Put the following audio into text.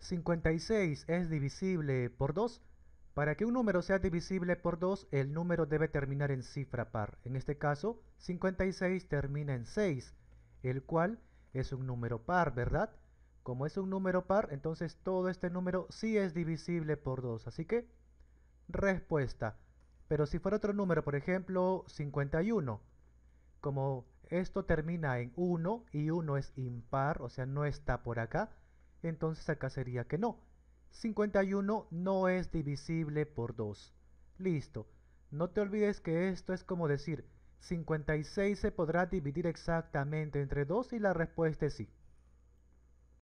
56 es divisible por 2. Para que un número sea divisible por 2, el número debe terminar en cifra par. En este caso, 56 termina en 6, el cual es un número par, ¿verdad? Como es un número par, entonces todo este número sí es divisible por 2. Así que, respuesta. Pero si fuera otro número, por ejemplo, 51, como esto termina en 1 y 1 es impar, o sea, no está por acá, entonces acá sería que no. 51 no es divisible por 2. Listo. No te olvides que esto es como decir, 56 se podrá dividir exactamente entre 2 y la respuesta es sí.